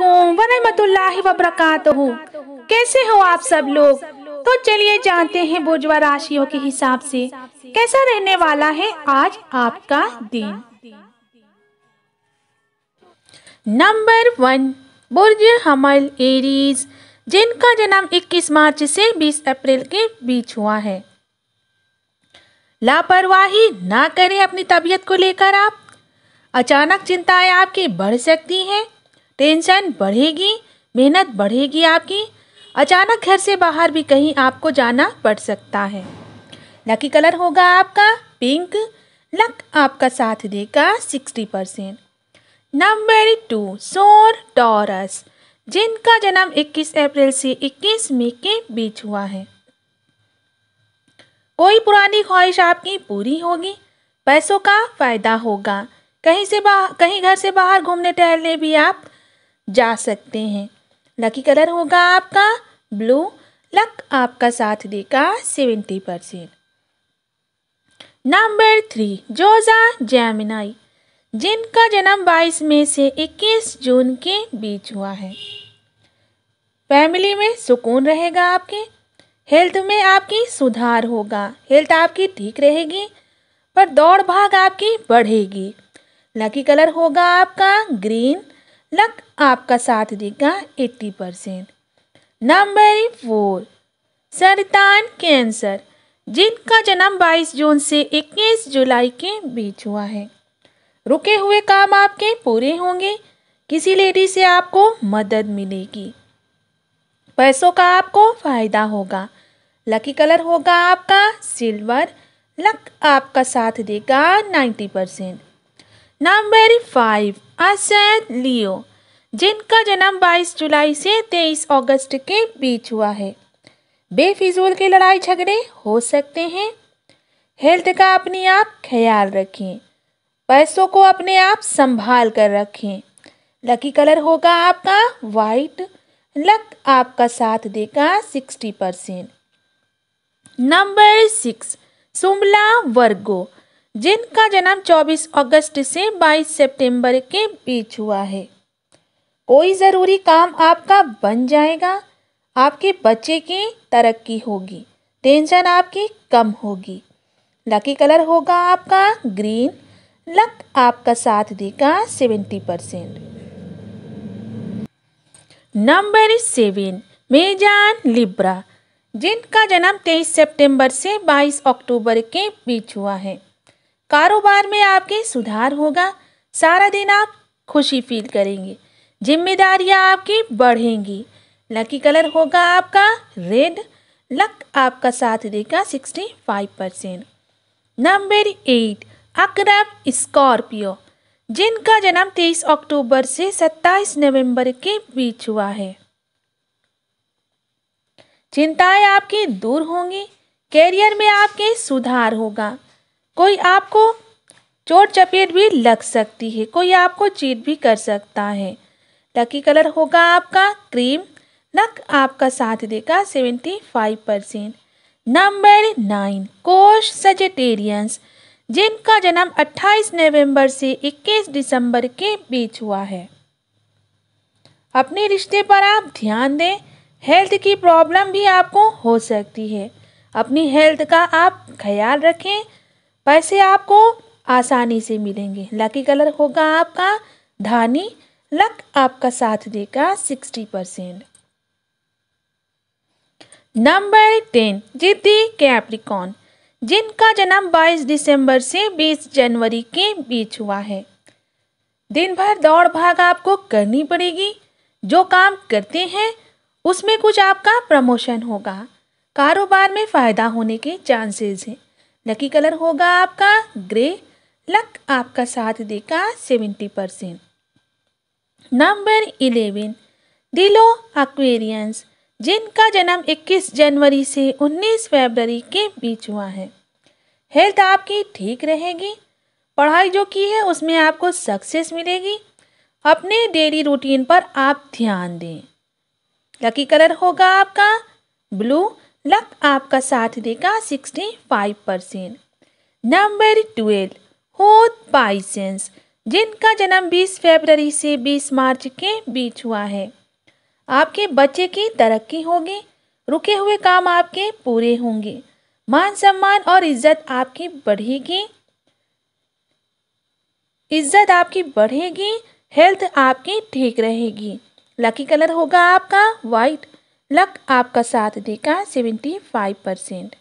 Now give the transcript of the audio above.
वालेकुम कैसे हो आप सब लोग तो चलिए जानते हैं बुजवा राशियों के हिसाब से कैसा रहने वाला है आज आपका दिन नंबर वन बुर्ज हमल एरीज जिनका जन्म 21 मार्च से 20 अप्रैल के बीच हुआ है लापरवाही ना करें अपनी तबीयत को लेकर आप अचानक चिंताएं आपकी बढ़ सकती हैं टेंशन बढ़ेगी मेहनत बढ़ेगी आपकी अचानक घर से बाहर भी कहीं आपको जाना पड़ सकता है लकी कलर होगा आपका पिंक लक आपका साथ देगा सिक्सटी परसेंट नंबर टू सोर टॉरस जिनका जन्म 21 अप्रैल से 21 मई के बीच हुआ है कोई पुरानी ख्वाहिश आपकी पूरी होगी पैसों का फ़ायदा होगा कहीं से बाहर कहीं घर से बाहर घूमने टहलने भी आप जा सकते हैं लकी कलर होगा आपका ब्लू लक आपका साथ देगा सेवेंटी परसेंट नंबर थ्री जोजा जैमिनाई जिनका जन्म बाईस में से इक्कीस जून के बीच हुआ है फैमिली में सुकून रहेगा आपके हेल्थ में आपकी सुधार होगा हेल्थ आपकी ठीक रहेगी पर दौड़ भाग आपकी बढ़ेगी लकी कलर होगा आपका ग्रीन लक आपका साथ देगा एट्टी परसेंट नंबर फोर सरतान कैंसर जिनका जन्म 22 जून से 21 जुलाई के बीच हुआ है रुके हुए काम आपके पूरे होंगे किसी लेडी से आपको मदद मिलेगी पैसों का आपको फ़ायदा होगा लकी कलर होगा आपका सिल्वर लक आपका साथ देगा नाइन्टी परसेंट नंबर फाइव असद लियो जिनका जन्म 22 जुलाई से 23 अगस्त के बीच हुआ है बेफिजूल के लड़ाई झगड़े हो सकते हैं हेल्थ का अपने आप ख्याल रखें पैसों को अपने आप संभाल कर रखें लकी कलर होगा आपका वाइट लक आपका साथ देगा सिक्सटी परसेंट नंबर सिक्स सुमला वर्गो जिनका जन्म 24 अगस्त से 22 सितंबर के बीच हुआ है कोई ज़रूरी काम आपका बन जाएगा आपके बच्चे की तरक्की होगी टेंशन आपकी कम होगी लकी कलर होगा आपका ग्रीन लक आपका साथ देगा सेवेंटी परसेंट नंबर सेवन मेजान लिब्रा जिनका जन्म 23 सितंबर से 22 अक्टूबर के बीच हुआ है कारोबार में आपके सुधार होगा सारा दिन आप खुशी फील करेंगे जिम्मेदारियां आपकी बढ़ेंगी लकी कलर होगा आपका रेड लक आपका साथ देगा sixty five percent number eight अकरब स्कॉर्पियो जिनका जन्म तेईस अक्टूबर से सत्ताईस नवंबर के बीच हुआ है चिंताएं आपकी दूर होंगी कैरियर में आपके सुधार होगा कोई आपको चोट चपेट भी लग सकती है कोई आपको चीट भी कर सकता है लकी कलर होगा आपका क्रीम नक आपका साथ देगा seventy five percent number nine कोश सजेटेरियंस जिनका जन्म 28 नवंबर से 21 दिसंबर के बीच हुआ है अपने रिश्ते पर आप ध्यान दें हेल्थ की प्रॉब्लम भी आपको हो सकती है अपनी हेल्थ का आप ख्याल रखें पैसे आपको आसानी से मिलेंगे लकी कलर होगा आपका धानी लक आपका साथ देगा सिक्सटी परसेंट नंबर टेन जिद्दी कैप्रिकॉन जिनका जन्म 22 दिसंबर से 20 जनवरी के बीच हुआ है दिन भर दौड़ भाग आपको करनी पड़ेगी जो काम करते हैं उसमें कुछ आपका प्रमोशन होगा कारोबार में फ़ायदा होने के चांसेस हैं लकी कलर होगा आपका ग्रे लक आपका साथ देगा सेवेंटी परसेंट नंबर इलेवन दिलो एक्वेरियंस जिनका जन्म 21 जनवरी से 19 फरवरी के बीच हुआ है हेल्थ आपकी ठीक रहेगी पढ़ाई जो की है उसमें आपको सक्सेस मिलेगी अपने डेली रूटीन पर आप ध्यान दें लकी कलर होगा आपका ब्लू लक आपका साथ देगा sixty five percent number twelve होत पाइसेंस जिनका जन्म 20 फरवरी से 20 मार्च के बीच हुआ है आपके बच्चे की तरक्की होगी रुके हुए काम आपके पूरे होंगे मान सम्मान और इज्जत आपकी बढ़ेगी इज्जत आपकी बढ़ेगी हेल्थ आपकी ठीक रहेगी लकी कलर होगा आपका वाइट लक आपका साथ देगा सेवेंटी फाइव परसेंट